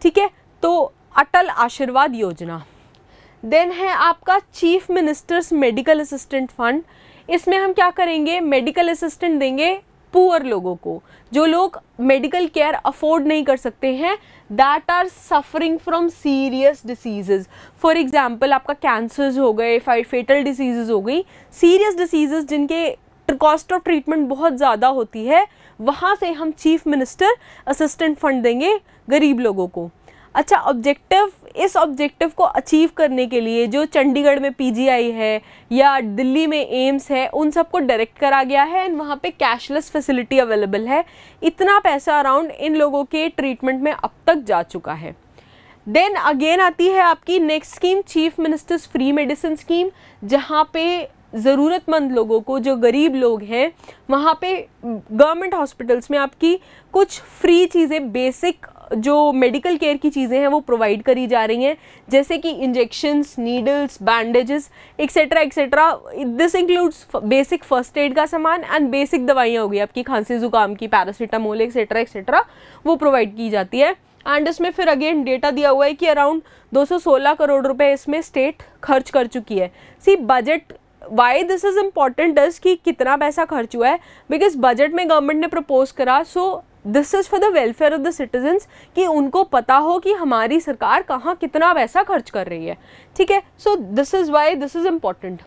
ठीक है तो अटल आशीर्वाद योजना देन है आपका chief minister's medical assistant fund इसमें हम क्या करेंगे मेडिकल असिस्टेंट देंगे पुअर लोगों को जो लोग मेडिकल केयर अफोर्ड नहीं कर सकते हैं that are suffering from serious diseases for example आपका कैंसर्स हो गए फेटल डिसीजेज हो गई सीरियस डिसीजेज जिनके कॉस्ट ऑफ ट्रीटमेंट बहुत ज़्यादा होती है वहाँ से हम चीफ मिनिस्टर असिस्टेंट फंड देंगे गरीब लोगों को अच्छा ऑब्जेक्टिव इस ऑब्जेक्टिव को अचीव करने के लिए जो चंडीगढ़ में पीजीआई है या दिल्ली में एम्स है उन सबको डायरेक्ट करा गया है एंड वहाँ पे कैशलेस फैसिलिटी अवेलेबल है इतना पैसा अराउंड इन लोगों के ट्रीटमेंट में अब तक जा चुका है देन अगेन आती है आपकी next scheme chief minister's free medicine scheme जहाँ पे ज़रूरतमंद लोगों को जो गरीब लोग हैं वहाँ पे गवर्नमेंट हॉस्पिटल्स में आपकी कुछ फ्री चीज़ें बेसिक जो मेडिकल केयर की चीज़ें हैं वो प्रोवाइड करी जा रही हैं जैसे कि injections needles bandages etcetera etcetera this includes basic first aid का सामान एंड बेसिक दवाइयाँ हो गई आपकी खांसी ज़ुकाम की पैरासीटामोल एक्सेट्रा एक्सेट्रा वो प्रोवाइड की जाती है एंड इसमें फिर अगेन डेटा दिया हुआ है कि अराउंड 216 करोड़ रुपए इसमें स्टेट खर्च कर चुकी है see budget why this is important is कि कितना पैसा खर्च हुआ है बिकॉज बजट में गवर्नमेंट ने प्रपोज करा so so, this is for the welfare of the citizens कि उनको पता हो कि हमारी सरकार कहाँ कितना पैसा खर्च कर रही है ठीक है so this is why this is important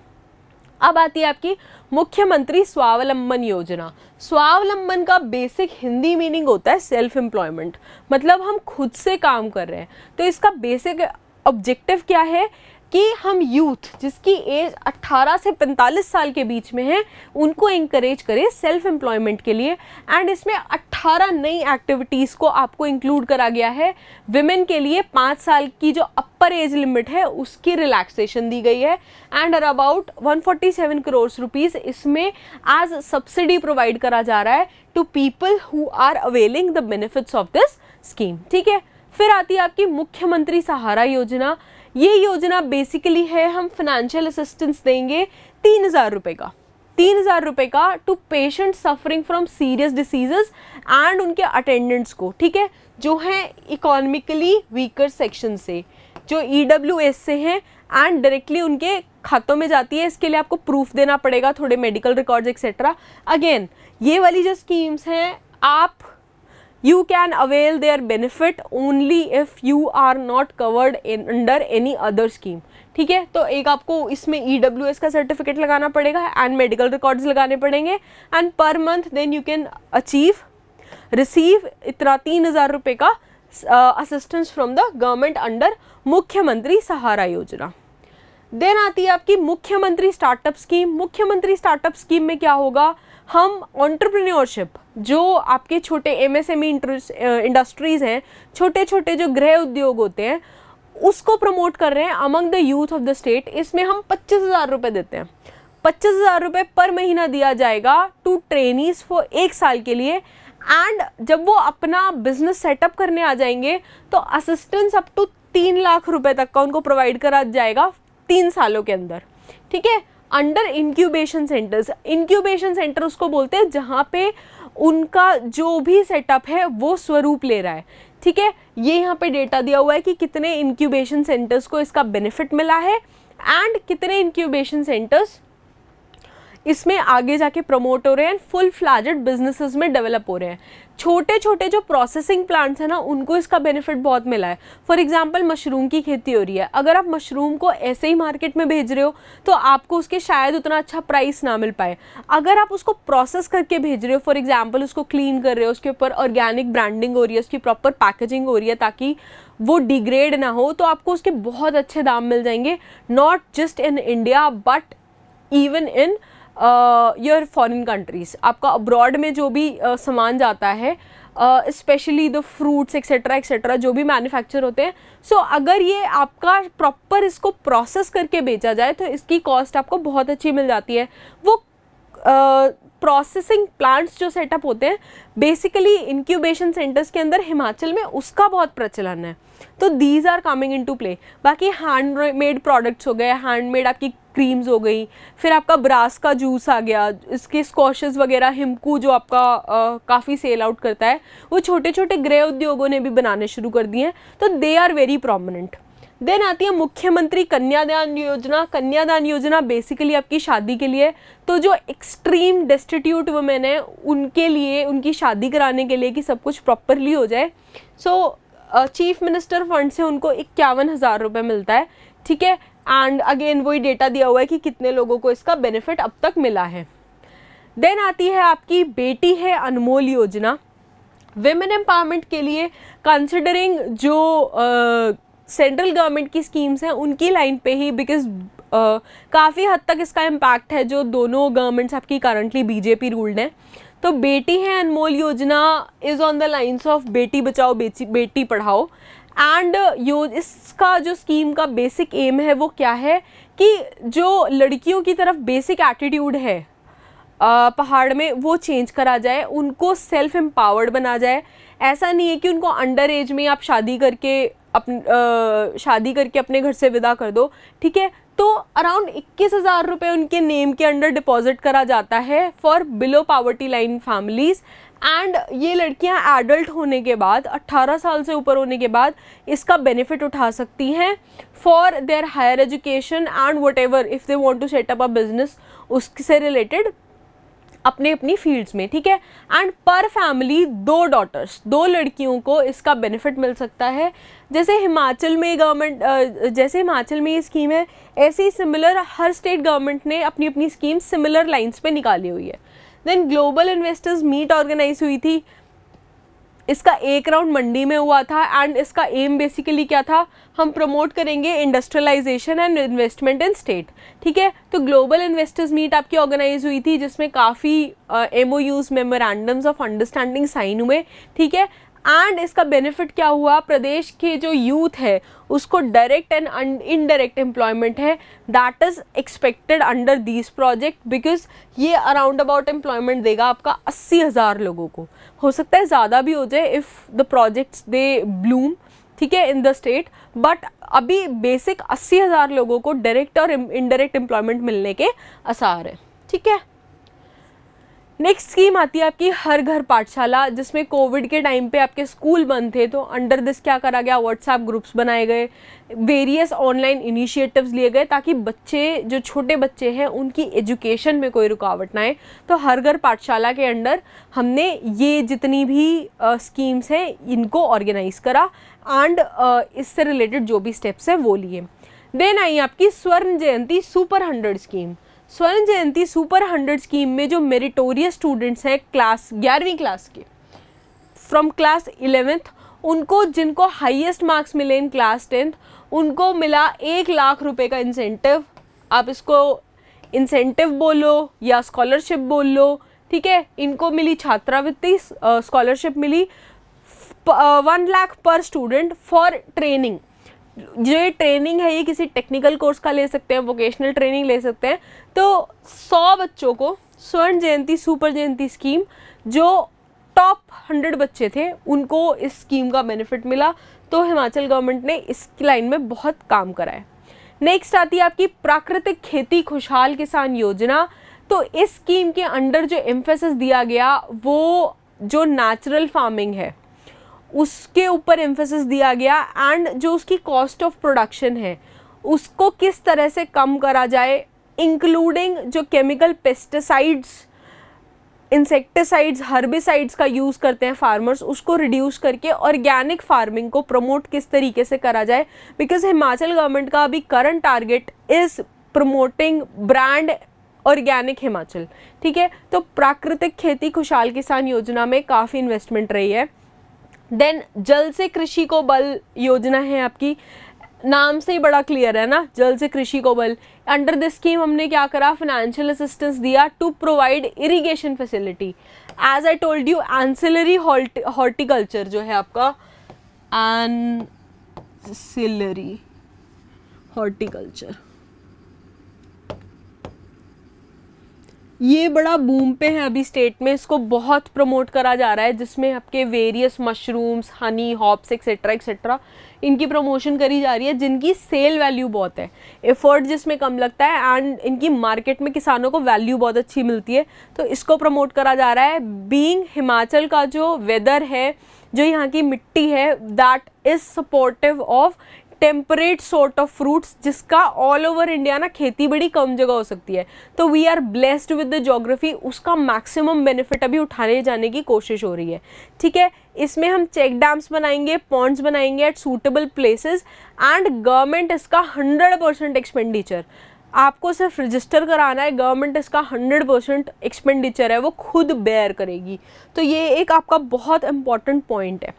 अब आती है आपकी मुख्यमंत्री स्वावलंबन योजना स्वावलंबन का बेसिक हिंदी मीनिंग होता है सेल्फ एम्प्लॉयमेंट मतलब हम खुद से काम कर रहे हैं तो इसका बेसिक ऑब्जेक्टिव क्या है कि हम यूथ जिसकी एज 18 से 45 साल के बीच में है उनको इंकरेज करें सेल्फ एम्प्लॉयमेंट के लिए एंड इसमें 18 नई एक्टिविटीज़ को आपको इंक्लूड करा गया है विमेन के लिए पाँच साल की जो अपर एज लिमिट है उसकी रिलैक्सेशन दी गई है and uh about 147 crore rupees इसमें एज सब्सिडी प्रोवाइड करा जा रहा है to people who are availing the benefits of this scheme ठीक है फिर आती है आपकी मुख्यमंत्री सहारा योजना ये योजना बेसिकली है हम फाइनेंशियल असिस्टेंस देंगे तीन हज़ार रुपये का तीन हज़ार रुपये का to patient suffering from serious diseases and उनके अटेंडेंट्स को ठीक है जो हैं इकोनॉमिकली वीकर सेक्शन से जो ई डब्ल्यू एस से हैं एंड डायरेक्टली उनके खातों में जाती है इसके लिए आपको प्रूफ देना पड़ेगा थोड़े मेडिकल रिकॉर्ड्स एक्सेट्रा अगेन ये वाली जो स्कीम्स हैं आप you can avail their benefit only if you are not covered in under any other scheme ठीक है तो एक आपको इसमें ई डब्ल्यू एस का सर्टिफिकेट लगाना पड़ेगा एंड मेडिकल रिकॉर्ड्स लगाने पड़ेंगे and per month then you can achieve receive इतना तीन हज़ार रुपये का assistance from the government under Mukhyamantri Sahara Yojana then आती है आपकी Mukhyamantri startup scheme Mukhyamantri startup scheme में क्या होगा हम ऑन्टरप्रिन्योरशिप जो आपके छोटे M S M E industries हैं छोटे छोटे जो गृह उद्योग होते हैं उसको प्रमोट कर रहे हैं among the youth of the state इसमें हम पच्चीस हज़ार रुपये देते हैं पच्चीस हज़ार रुपये पर महीना दिया जाएगा टू ट्रेनिज फॉर एक साल के लिए एंड जब वो अपना बिजनेस सेटअप करने आ जाएंगे तो असिस्टेंस अप टू तीन लाख रुपए तक का उनको प्रोवाइड करा जाएगा तीन सालों के अंदर ठीक है under incubation centres incubation centre उसको बोलते हैं जहाँ पे उनका जो भी सेटअप है वो स्वरूप ले रहा है ठीक है ये यहाँ पे डेटा दिया हुआ है कि कितने इंक्यूबेशन सेंटर्स को इसका बेनिफिट मिला है एंड कितने इंक्यूबेशन सेंटर्स इसमें आगे जाके प्रमोट हो रहे हैं एंड फुल फ्लैजेड बिजनेसेस में डेवलप हो रहे हैं छोटे छोटे जो प्रोसेसिंग प्लांट्स हैं ना उनको इसका बेनिफिट बहुत मिला है फॉर एग्जाम्पल मशरूम की खेती हो रही है अगर आप मशरूम को ऐसे ही मार्केट में भेज रहे हो तो आपको उसके शायद उतना अच्छा प्राइस ना मिल पाए अगर आप उसको प्रोसेस करके भेज रहे हो फॉर एग्जाम्पल उसको क्लीन कर रहे हो उसके ऊपर ऑर्गेनिक ब्रांडिंग हो रही है उसकी प्रॉपर पैकेजिंग हो रही है ताकि वो डिग्रेड ना हो तो आपको उसके बहुत अच्छे दाम मिल जाएंगे not just in India but even in your foreign countries आपका अब्रॉड में जो भी uh, सामान जाता है specially the fruits etcetera etcetera जो भी मैन्युफैक्चर होते हैं सो so, अगर ये आपका प्रॉपर इसको प्रोसेस करके बेचा जाए तो इसकी कॉस्ट आपको बहुत अच्छी मिल जाती है वो प्रोसेसिंग uh, प्लांट्स जो सेटअप होते हैं बेसिकली इंक्यूबेशन सेंटर्स के अंदर हिमाचल में उसका बहुत प्रचलन है तो these are coming into play बाकी हैंड मेड प्रोडक्ट्स हो गए हैंडमेड आपकी क्रीम्स हो गई फिर आपका ब्रास का जूस आ गया इसके स्कॉशेस वगैरह हिमकू जो आपका काफ़ी सेल आउट करता है वो छोटे छोटे गृह उद्योगों ने भी बनाने शुरू कर दिए हैं तो they are very prominent then आती है मुख्यमंत्री कन्यादान योजना कन्यादान योजना बेसिकली आपकी शादी के लिए तो जो एक्सट्रीम डेस्टिट्यूट वुमेन है उनके लिए उनकी शादी कराने के लिए कि सब कुछ प्रॉपरली हो जाए सो चीफ मिनिस्टर फंड से उनको इक्यावन हज़ार रुपये मिलता है ठीक है एंड अगेन वही डेटा दिया हुआ है कि कितने लोगों को इसका बेनिफिट अब तक मिला है देन आती है आपकी बेटी है अनमोल योजना वेमेन एम्पावरमेंट के लिए कंसिडरिंग जो सेंट्रल uh, गवर्नमेंट की स्कीम्स हैं उनकी लाइन पे ही बिकॉज uh, काफ़ी हद तक इसका इम्पैक्ट है जो दोनों गवर्नमेंट्स आपकी करंटली बीजेपी रूल्ड हैं तो बेटी Hai Anmol Yojana is on the lines of Beti Bachao बेटी बेटी पढ़ाओ एंड योज uh, इसका जो स्कीम का बेसिक एम है वो क्या है कि जो लड़कियों की तरफ बेसिक एटीट्यूड है पहाड़ में वो चेंज करा जाए उनको सेल्फ एम्पावर्ड बना जाए ऐसा नहीं है कि उनको अंडर एज में आप शादी करके अपन शादी करके अपने घर से विदा कर दो ठीक है तो अराउंड इक्कीस हज़ार रुपये उनके नेम के अंडर डिपॉजिट करा जाता है for below poverty line families and ये लड़कियां एडल्ट होने के बाद 18 साल से ऊपर होने के बाद इसका बेनिफिट उठा सकती हैं for their higher education and whatever if they want to set up a business उससे रिलेटेड अपने अपनी फील्ड्स में ठीक है एंड पर फैमिली दो डॉटर्स दो लड़कियों को इसका बेनिफिट मिल सकता है जैसे हिमाचल में गवर्नमेंट जैसे हिमाचल में ये स्कीम है ऐसी सिमिलर हर स्टेट गवर्नमेंट ने अपनी अपनी स्कीम सिमिलर लाइंस पे निकाली हुई है then global investors meet organise हुई थी इसका एक राउंड मंडी में हुआ था एंड इसका एम बेसिकली क्या था हम प्रमोट करेंगे industrialisation and investment in state ठीक है तो ग्लोबल इन्वेस्टर्स मीट आपकी ऑर्गेनाइज हुई थी जिसमें काफ़ी M O Us memorandums of understanding sign हुए ठीक है एंड इसका बेनिफिट क्या हुआ प्रदेश के जो यूथ है उसको डायरेक्ट एंड इनडायरेक्ट एम्प्लॉयमेंट है that is expected under this project because ये अराउंड अबाउट एम्प्लॉयमेंट देगा आपका अस्सी हज़ार लोगों को हो सकता है ज़्यादा भी हो जाए if the projects they bloom ठीक है इन द स्टेट बट अभी बेसिक अस्सी हज़ार लोगों को डायरेक्ट और इनडायरेक्ट एम्प्लॉयमेंट मिलने के आसार है ठीक है नेक्स्ट स्कीम आती है आपकी हर घर पाठशाला जिसमें कोविड के टाइम पे आपके स्कूल बंद थे तो अंडर दिस क्या करा गया व्हाट्सएप ग्रुप्स बनाए गए वेरियस ऑनलाइन इनिशिएटिव्स लिए गए ताकि बच्चे जो छोटे बच्चे हैं उनकी एजुकेशन में कोई रुकावट ना आए तो हर घर पाठशाला के अंडर हमने ये जितनी भी स्कीम्स हैं इनको ऑर्गेनाइज़ करा एंड इससे रिलेटेड जो भी स्टेप्स हैं वो लिए देन आई आपकी स्वर्ण जयंती सुपर हंड्रेड स्कीम स्वर्ण जयंती सुपर हंड्रेड स्कीम में जो मेरिटोरियस स्टूडेंट्स हैं क्लास ग्यारहवीं क्लास के फ्रॉम क्लास इलेवेंथ उनको जिनको हाईएस्ट मार्क्स मिले इन क्लास टेंथ उनको मिला एक लाख रुपए का इंसेंटिव आप इसको इंसेंटिव बोलो या स्कॉलरशिप बोल लो ठीक है इनको मिली छात्रावृत्ति स्कॉलरशिप मिली one lakh per student for training जो ये ट्रेनिंग है ये किसी टेक्निकल कोर्स का ले सकते हैं वोकेशनल ट्रेनिंग ले सकते हैं तो सौ बच्चों को स्वर्ण जयंती सुपर जयंती स्कीम जो टॉप हंड्रेड बच्चे थे उनको इस स्कीम का बेनिफिट मिला तो हिमाचल गवर्नमेंट ने इस लाइन में बहुत काम करा है नेक्स्ट आती है आपकी प्राकृतिक खेती खुशहाल किसान योजना तो इस स्कीम के अंडर जो एम्फेसिस दिया गया वो जो नेचुरल फार्मिंग है उसके ऊपर एम्फेसिस दिया गया एंड जो उसकी कॉस्ट ऑफ प्रोडक्शन है उसको किस तरह से कम करा जाए इंक्लूडिंग जो केमिकल पेस्टिसाइड्स इंसेक्टिसाइड्स हर्बिसाइड्स का यूज़ करते हैं फार्मर्स उसको रिड्यूस करके ऑर्गेनिक फार्मिंग को प्रमोट किस तरीके से करा जाए बिकॉज हिमाचल गवर्नमेंट का अभी current target is promoting brand organic Himachal ठीक है तो प्राकृतिक खेती खुशहाल किसान योजना में काफ़ी इन्वेस्टमेंट रही है देन जल से कृषि को बल योजना है आपकी नाम से ही बड़ा क्लियर है ना जल से कृषि को बल अंडर दिस स्कीम हमने क्या करा फाइनेंशियल असिस्टेंस दिया to provide irrigation facility as I told you ancillary horticulture जो है आपका एनसिलरी हॉर्टिकल्चर ये बड़ा बूम पे है अभी स्टेट में इसको बहुत प्रमोट करा जा रहा है जिसमें आपके various mushrooms honey hops etcetera etcetera इनकी प्रमोशन करी जा रही है जिनकी सेल वैल्यू बहुत है एफर्ट जिसमें कम लगता है एंड इनकी मार्केट में किसानों को वैल्यू बहुत अच्छी मिलती है तो इसको प्रमोट करा जा रहा है बींग हिमाचल का जो वेदर है जो यहाँ की मिट्टी है that is supportive of temperate sort of fruits जिसका ऑल ओवर इंडिया ना खेती बड़ी कम जगह हो सकती है तो we are blessed with the geography उसका मैक्सिमम बेनिफिट अभी उठाने जाने की कोशिश हो रही है ठीक है इसमें हम चेक डैम्स बनाएंगे पॉन्ड्स बनाएंगे at suitable places and government इसका हंड्रेड परसेंट एक्सपेंडिचर आपको सिर्फ रजिस्टर कराना है गवर्नमेंट इसका हंड्रेड परसेंट एक्सपेंडिचर है वो खुद बेयर करेगी तो ये एक आपका बहुत इंपॉर्टेंट पॉइंट है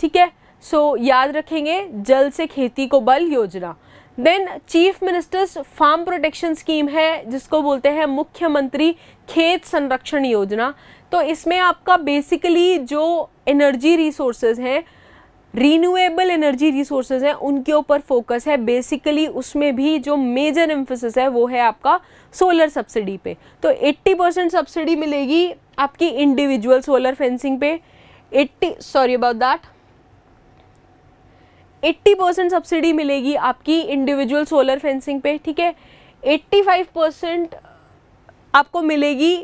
ठीक है सो so, याद रखेंगे जल से खेती को बल योजना then chief minister's farm protection scheme है जिसको बोलते हैं मुख्यमंत्री खेत संरक्षण योजना तो इसमें आपका बेसिकली जो एनर्जी रिसोर्सेज हैं रीन्यूएबल एनर्जी रिसोर्सेज हैं उनके ऊपर फोकस है बेसिकली उसमें भी जो मेजर एम्फोसिस है वो है आपका सोलर सब्सिडी पे तो 80 परसेंट सब्सिडी मिलेगी आपकी इंडिविजुअल सोलर फेंसिंग पे 80 sorry about that 80 percent subsidy मिलेगी आपकी इंडिविजुअल सोलर फेंसिंग पे ठीक है 85 परसेंट आपको मिलेगी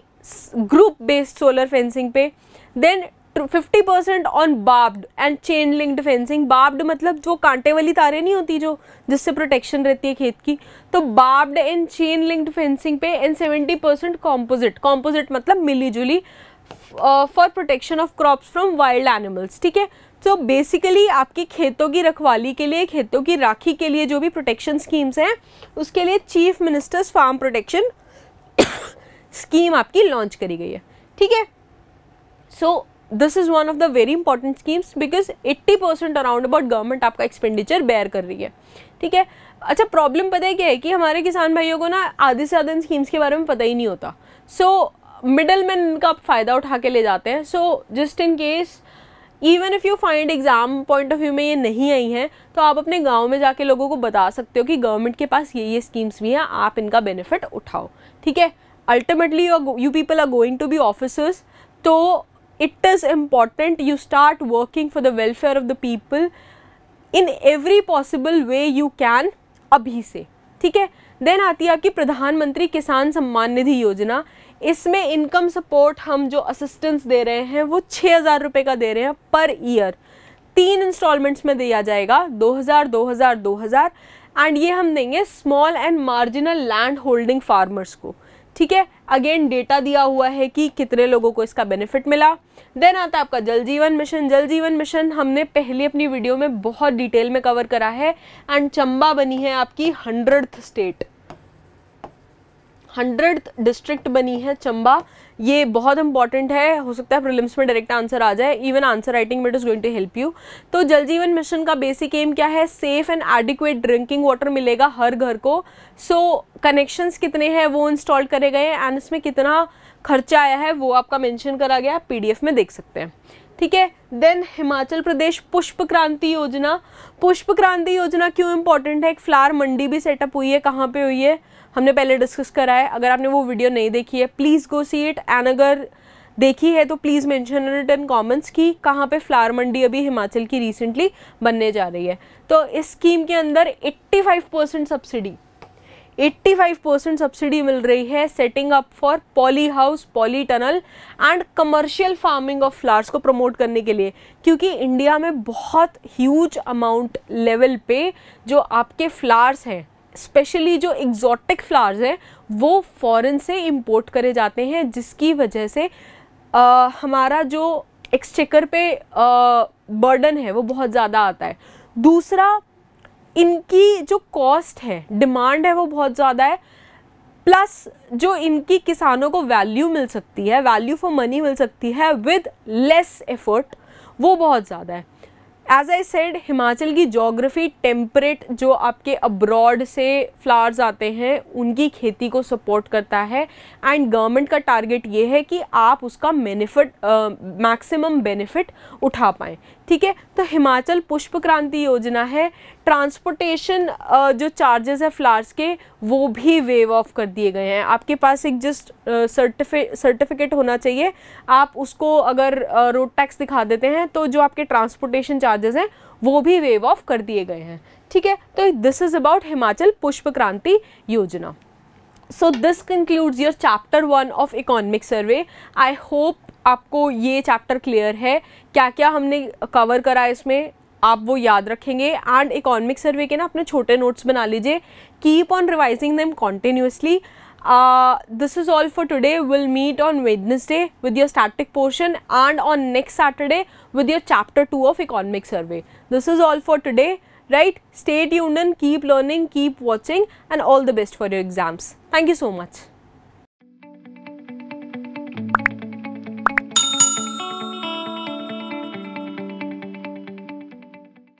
ग्रुप बेस्ड सोलर फेंसिंग पे then 50 percent on barbed and chain linked fencing barbed मतलब जो कांटे वाली तारें नहीं होती जो जिससे प्रोटेक्शन रहती है खेत की तो barbed and chain linked fencing पे एंड 70 परसेंट कॉम्पोजिट कॉम्पोजिट मतलब जुली for protection of crops from wild animals ठीक है तो बेसिकली आपके खेतों की रखवाली के लिए खेतों की राखी के लिए जो भी प्रोटेक्शन स्कीम्स हैं उसके लिए chief minister's farm protection scheme आपकी लॉन्च करी गई है ठीक है so this is one of the very important schemes because 80 percent around about government आपका एक्सपेंडिचर बेयर कर रही है ठीक है अच्छा प्रॉब्लम पता है क्या है कि हमारे किसान भाइयों को ना आधे से आधे स्कीम्स के बारे में पता ही नहीं होता सो मिडल मैन इनका फ़ायदा उठा के ले जाते हैं so just in case even if you find exam point of view में ये नहीं आई हैं तो आप अपने गांव में जाके लोगों को बता सकते हो कि गवर्नमेंट के पास ये ये स्कीम्स भी हैं आप इनका बेनिफिट उठाओ ठीक है ultimately you people are going to be officers तो it is important you start working for the welfare of the people in every possible way you can अभी से ठीक है देन आती है आपकी प्रधानमंत्री किसान सम्मान निधि योजना इसमें इनकम सपोर्ट हम जो असिस्टेंस दे रहे हैं वो छः हज़ार रुपये का दे रहे हैं पर ईयर तीन इंस्टॉलमेंट्स में दिया जाएगा 2000, 2000, 2000 एंड ये हम देंगे small and marginal land holding farmers को ठीक है अगेन डेटा दिया हुआ है कि कितने लोगों को इसका बेनिफिट मिला देन आता है आपका जल जीवन मिशन जल जीवन मिशन हमने पहले अपनी वीडियो में बहुत डिटेल में कवर करा है एंड चंबा बनी है आपकी हंड्रेड स्टेट हंड्रेड डिस्ट्रिक्ट बनी है चंबा ये बहुत इंपॉर्टेंट है हो सकता है प्रिलिम्स में डायरेक्ट आंसर आ जाए इवन आंसर राइटिंग में it is going to help you तो जल जीवन मिशन का बेसिक एम क्या है safe and adequate drinking water मिलेगा हर घर को सो so, कनेक्शंस कितने हैं वो इंस्टॉल करे गए एंड इसमें कितना खर्चा आया है वो आपका मैंशन करा गया एफ में देख सकते हैं ठीक है देन हिमाचल प्रदेश पुष्प क्रांति योजना पुष्प क्रांति योजना क्यों इंपॉर्टेंट है एक फ्लावर मंडी भी सेटअप हुई है कहाँ पे हुई है हमने पहले डिस्कस करा है अगर आपने वो वीडियो नहीं देखी है please go see it and अगर देखी है तो please mention it in comments कि कहाँ पे फ्लावर मंडी अभी हिमाचल की रिसेंटली बनने जा रही है तो इस स्कीम के अंदर 85 परसेंट सब्सिडी 85 परसेंट सब्सिडी मिल रही है setting up for poly house poly tunnel and commercial farming of flowers को प्रमोट करने के लिए क्योंकि इंडिया में बहुत ह्यूज अमाउंट लेवल पे जो आपके फ्लावर्स हैं स्पेशली जो एग्जॉटिक फ्लावर्स हैं वो फ़ॉरन से इम्पोर्ट करे जाते हैं जिसकी वजह से आ, हमारा जो एक्सचेकर पे बर्डन है वो बहुत ज़्यादा आता है दूसरा इनकी जो कॉस्ट है डिमांड है वो बहुत ज़्यादा है प्लस जो इनकी किसानों को वैल्यू मिल सकती है वैल्यू फॉर मनी मिल सकती है विद लेस एफर्ट वो बहुत ज़्यादा है एज आई सेड हिमाचल की जोग्राफी टेम्परेट जो आपके अब्रॉड से फ्लावर्स आते हैं उनकी खेती को सपोर्ट करता है एंड गवर्नमेंट का टारगेट ये है कि आप उसका बेनिफिट मैक्सिमम बेनिफिट उठा पाएँ ठीक है तो हिमाचल पुष्प क्रांति योजना है ट्रांसपोर्टेशन जो चार्जेस है फ्लावर्स के वो भी वेव ऑफ कर दिए गए हैं आपके पास एक जस्ट सर्टिफिकेट सर्टिफिकेट होना चाहिए आप उसको अगर रोड टैक्स दिखा देते हैं तो जो आपके ट्रांसपोर्टेशन चार्जेस हैं वो भी वेव ऑफ कर दिए गए हैं ठीक है तो this is about Himachal Pushp Kranti Yojana so this concludes your chapter one of economic Survey I hope आपको ये चैप्टर क्लियर है क्या क्या हमने कवर करा इसमें आप वो याद रखेंगे एंड इकोनॉमिक सर्वे के ना अपने छोटे नोट्स बना लीजिए keep on revising them continuously this is all for today will meet on Wednesday with your static portion and on next Saturday with your chapter two of economic Survey this is all for today right state union keep learning keep watching and all the best for your exams thank you so much